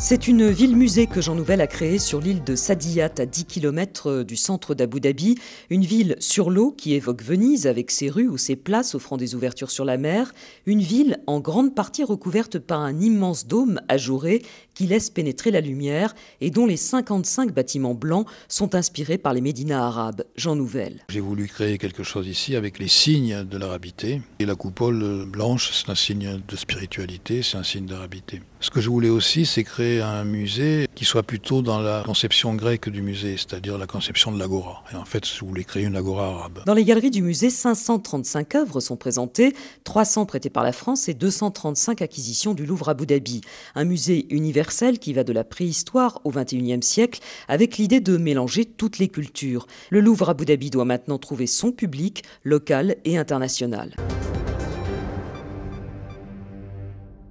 C'est une ville-musée que Jean Nouvel a créée sur l'île de Sadiyat, à 10 km euh, du centre d'Abu Dhabi. Une ville sur l'eau qui évoque Venise avec ses rues ou ses places offrant des ouvertures sur la mer. Une ville en grande partie recouverte par un immense dôme ajouré qui laisse pénétrer la lumière et dont les 55 bâtiments blancs sont inspirés par les médinas arabes. Jean Nouvel. J'ai voulu créer quelque chose ici avec les signes de l'arabité. Et la coupole blanche, c'est un signe de spiritualité, c'est un signe d'arabité. Ce que je voulais aussi, c'est créer un musée qui soit plutôt dans la conception grecque du musée, c'est-à-dire la conception de l'agora. Et en fait, je voulais créer une agora arabe. Dans les galeries du musée, 535 œuvres sont présentées, 300 prêtées par la France et 235 acquisitions du Louvre Abu Dhabi. Un musée universel qui va de la préhistoire au XXIe siècle, avec l'idée de mélanger toutes les cultures. Le Louvre à Abu Dhabi doit maintenant trouver son public, local et international.